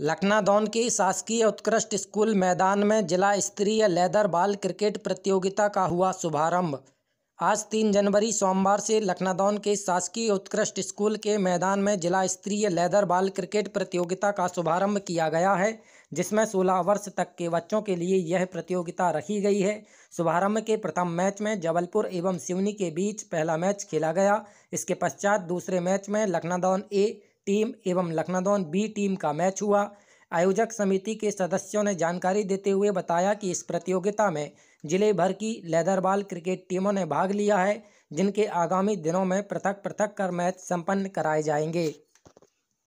लखनादौन के शासकीय उत्कृष्ट स्कूल मैदान में जिला स्तरीय लेदर बाल क्रिकेट प्रतियोगिता का हुआ शुभारंभ आज तीन जनवरी सोमवार से लखनादौन के शासकीय उत्कृष्ट स्कूल के मैदान में जिला स्तरीय लेदर बाल क्रिकेट प्रतियोगिता का शुभारंभ किया गया है जिसमें 16 वर्ष तक के बच्चों के लिए यह प्रतियोगिता रखी गई है शुभारंभ के प्रथम मैच में जबलपुर एवं सिवनी के बीच पहला मैच खेला गया इसके पश्चात दूसरे मैच में लखनादौन ए टीम एवं लखनादौन बी टीम का मैच हुआ आयोजक समिति के सदस्यों ने जानकारी देते हुए बताया कि इस प्रतियोगिता में जिले भर की लेदरबाल क्रिकेट टीमों ने भाग लिया है जिनके आगामी दिनों में पृथक पृथक कर मैच संपन्न कराए जाएंगे